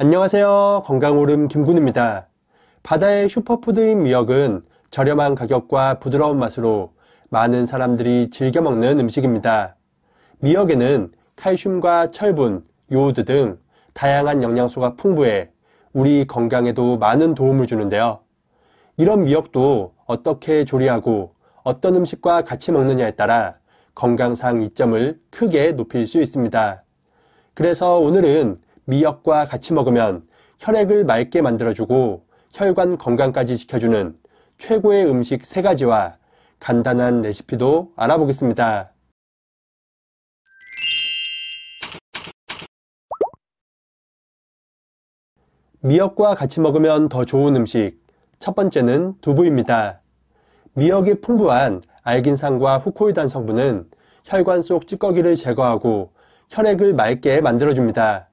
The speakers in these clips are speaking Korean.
안녕하세요. 건강오름 김군입니다. 바다의 슈퍼푸드인 미역은 저렴한 가격과 부드러운 맛으로 많은 사람들이 즐겨 먹는 음식입니다. 미역에는 칼슘과 철분, 요오드 등 다양한 영양소가 풍부해 우리 건강에도 많은 도움을 주는데요. 이런 미역도 어떻게 조리하고 어떤 음식과 같이 먹느냐에 따라 건강상 이점을 크게 높일 수 있습니다. 그래서 오늘은 미역과 같이 먹으면 혈액을 맑게 만들어주고 혈관 건강까지 지켜주는 최고의 음식 3가지와 간단한 레시피도 알아보겠습니다. 미역과 같이 먹으면 더 좋은 음식 첫 번째는 두부입니다. 미역이 풍부한 알긴산과 후코이단 성분은 혈관 속 찌꺼기를 제거하고 혈액을 맑게 만들어줍니다.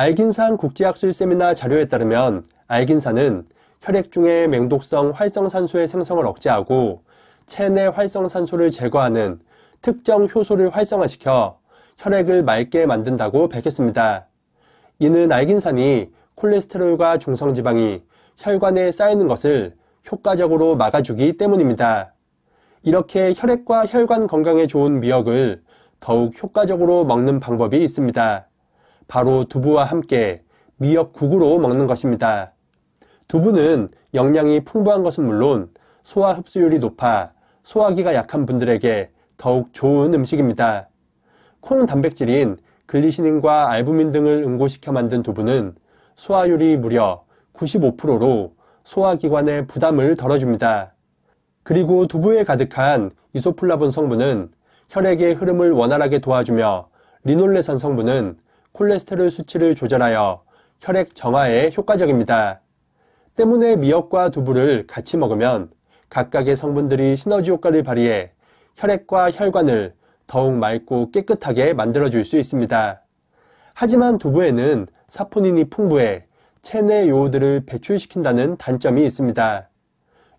알긴산 국제학술 세미나 자료에 따르면 알긴산은 혈액 중의 맹독성 활성산소의 생성을 억제하고 체내 활성산소를 제거하는 특정 효소를 활성화시켜 혈액을 맑게 만든다고 밝혔습니다. 이는 알긴산이 콜레스테롤과 중성지방이 혈관에 쌓이는 것을 효과적으로 막아주기 때문입니다. 이렇게 혈액과 혈관 건강에 좋은 미역을 더욱 효과적으로 먹는 방법이 있습니다. 바로 두부와 함께 미역국으로 먹는 것입니다. 두부는 영양이 풍부한 것은 물론 소화 흡수율이 높아 소화기가 약한 분들에게 더욱 좋은 음식입니다. 콩 단백질인 글리시닌과 알부민 등을 응고시켜 만든 두부는 소화율이 무려 95%로 소화기관의 부담을 덜어줍니다. 그리고 두부에 가득한 이소플라본 성분은 혈액의 흐름을 원활하게 도와주며 리놀레산 성분은 콜레스테롤 수치를 조절하여 혈액 정화에 효과적입니다. 때문에 미역과 두부를 같이 먹으면 각각의 성분들이 시너지 효과를 발휘해 혈액과 혈관을 더욱 맑고 깨끗하게 만들어줄 수 있습니다. 하지만 두부에는 사포닌이 풍부해 체내 요오드를 배출시킨다는 단점이 있습니다.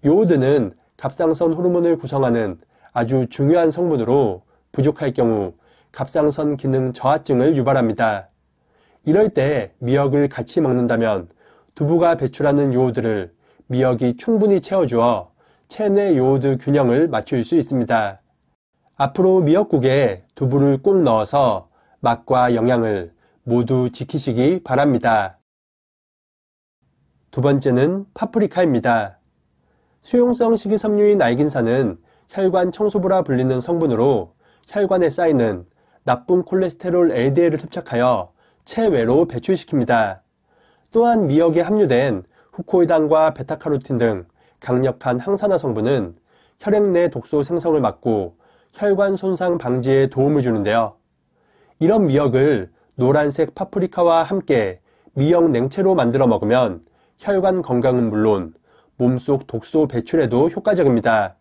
요오드는 갑상선 호르몬을 구성하는 아주 중요한 성분으로 부족할 경우 갑상선 기능 저하증을 유발합니다. 이럴 때 미역을 같이 먹는다면 두부가 배출하는 요오드를 미역이 충분히 채워주어 체내 요오드 균형을 맞출 수 있습니다. 앞으로 미역국에 두부를 꼭 넣어서 맛과 영양을 모두 지키시기 바랍니다. 두 번째는 파프리카입니다. 수용성 식이섬유인 알긴산은 혈관 청소부라 불리는 성분으로 혈관에 쌓이는 나쁜 콜레스테롤 LDL을 흡착하여 체외로 배출시킵니다. 또한 미역에 함유된 후코이단과 베타카로틴 등 강력한 항산화 성분은 혈액 내 독소 생성을 막고 혈관 손상 방지에 도움을 주는데요. 이런 미역을 노란색 파프리카와 함께 미역 냉채로 만들어 먹으면 혈관 건강은 물론 몸속 독소 배출에도 효과적입니다.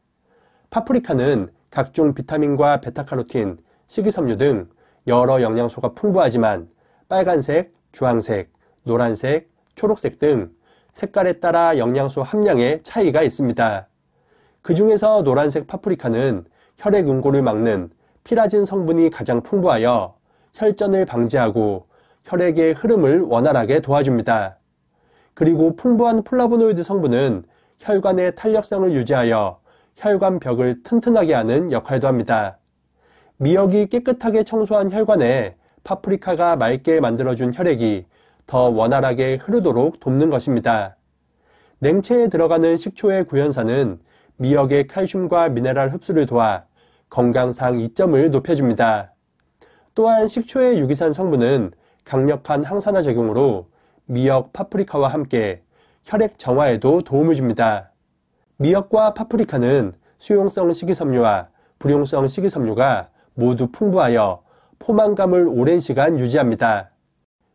파프리카는 각종 비타민과 베타카로틴, 식이섬유 등 여러 영양소가 풍부하지만 빨간색, 주황색, 노란색, 초록색 등 색깔에 따라 영양소 함량의 차이가 있습니다. 그 중에서 노란색 파프리카는 혈액 응고를 막는 피라진 성분이 가장 풍부하여 혈전을 방지하고 혈액의 흐름을 원활하게 도와줍니다. 그리고 풍부한 플라보노이드 성분은 혈관의 탄력성을 유지하여 혈관 벽을 튼튼하게 하는 역할도 합니다. 미역이 깨끗하게 청소한 혈관에 파프리카가 맑게 만들어준 혈액이 더 원활하게 흐르도록 돕는 것입니다. 냉채에 들어가는 식초의 구연산은 미역의 칼슘과 미네랄 흡수를 도와 건강상 이점을 높여줍니다. 또한 식초의 유기산 성분은 강력한 항산화 작용으로 미역, 파프리카와 함께 혈액 정화에도 도움을 줍니다. 미역과 파프리카는 수용성 식이섬유와 불용성 식이섬유가 모두 풍부하여 포만감을 오랜 시간 유지합니다.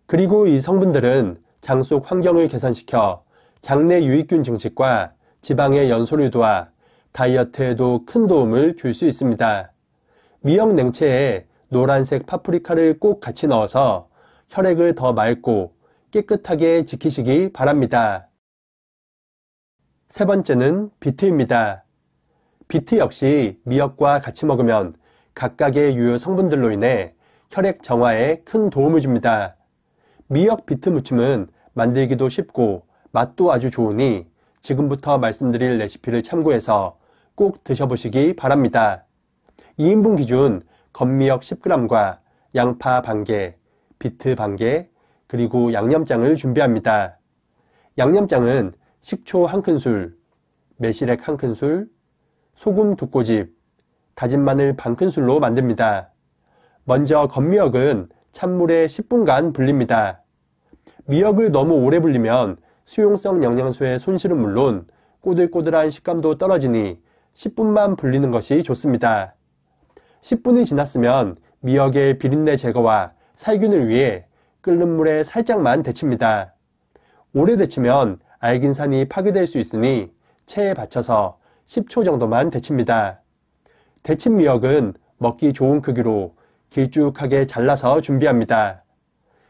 그리고 이 성분들은 장 속 환경을 개선시켜 장내 유익균 증식과 지방의 연소류도와 다이어트에도 큰 도움을 줄 수 있습니다. 미역 냉채에 노란색 파프리카를 꼭 같이 넣어서 혈액을 더 맑고 깨끗하게 지키시기 바랍니다. 세 번째는 비트입니다. 비트 역시 미역과 같이 먹으면 각각의 유효 성분들로 인해 혈액 정화에 큰 도움을 줍니다. 미역 비트 무침은 만들기도 쉽고 맛도 아주 좋으니 지금부터 말씀드릴 레시피를 참고해서 꼭 드셔보시기 바랍니다. 2인분 기준 건미역 10g과 양파 반개, 비트 반개, 그리고 양념장을 준비합니다. 양념장은 식초 1 큰술, 매실액 1 큰술, 소금 2 꼬집, 다진 마늘 반 큰술로 만듭니다. 먼저 겉미역은 찬물에 10분간 불립니다. 미역을 너무 오래 불리면 수용성 영양소의 손실은 물론 꼬들꼬들한 식감도 떨어지니 10분만 불리는 것이 좋습니다. 10분이 지났으면 미역의 비린내 제거와 살균을 위해 끓는 물에 살짝만 데칩니다. 오래 데치면 알긴산이 파괴될 수 있으니 체에 받쳐서 10초 정도만 데칩니다. 대친미역은 먹기 좋은 크기로 길쭉하게 잘라서 준비합니다.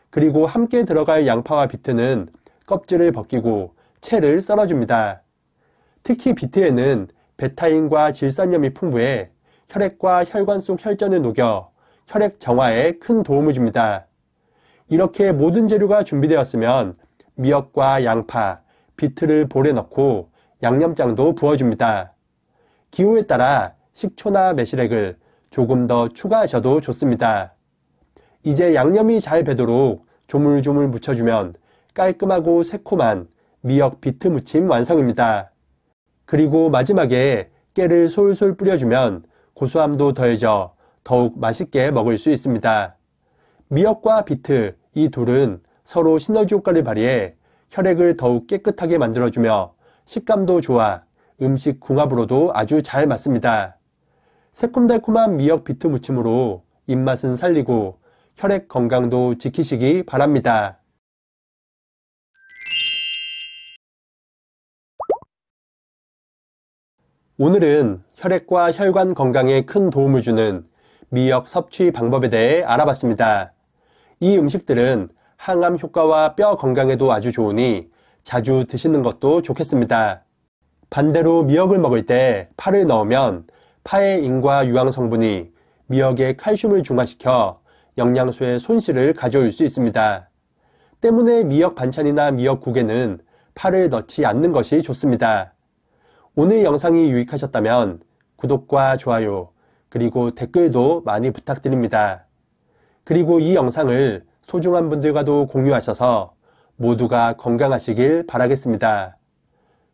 그리고 함께 들어갈 양파와 비트는 껍질을 벗기고 채를 썰어줍니다. 특히 비트에는 베타인과 질산염이 풍부해 혈액과 혈관 속 혈전을 녹여 혈액 정화에 큰 도움을 줍니다. 이렇게 모든 재료가 준비되었으면 미역과 양파, 비트를 볼에 넣고 양념장도 부어줍니다. 기호에 따라 식초나 매실액을 조금 더 추가하셔도 좋습니다. 이제 양념이 잘 배도록 조물조물 무쳐주면 깔끔하고 새콤한 미역 비트 무침 완성입니다. 그리고 마지막에 깨를 솔솔 뿌려주면 고소함도 더해져 더욱 맛있게 먹을 수 있습니다. 미역과 비트 이 둘은 서로 시너지 효과를 발휘해 혈액을 더욱 깨끗하게 만들어주며 식감도 좋아 음식 궁합으로도 아주 잘 맞습니다. 새콤달콤한 미역 비트 무침으로 입맛은 살리고 혈액 건강도 지키시기 바랍니다. 오늘은 혈액과 혈관 건강에 큰 도움을 주는 미역 섭취 방법에 대해 알아봤습니다. 이 음식들은 항암 효과와 뼈 건강에도 아주 좋으니 자주 드시는 것도 좋겠습니다. 반대로 미역을 먹을 때 파를 넣으면 파의인과 유황 성분이 미역에 칼슘을 중화시켜 영양소의 손실을 가져올 수 있습니다. 때문에 미역 반찬이나 미역국에는 파를 넣지 않는 것이 좋습니다. 오늘 영상이 유익하셨다면 구독과 좋아요 그리고 댓글도 많이 부탁드립니다. 그리고 이 영상을 소중한 분들과도 공유하셔서 모두가 건강하시길 바라겠습니다.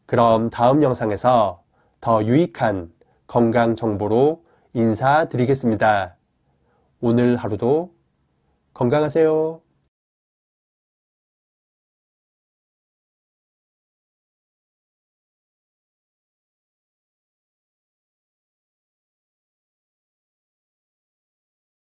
그럼 다음 영상에서 더 유익한 건강 정보로 인사드리겠습니다. 오늘 하루도 건강하세요.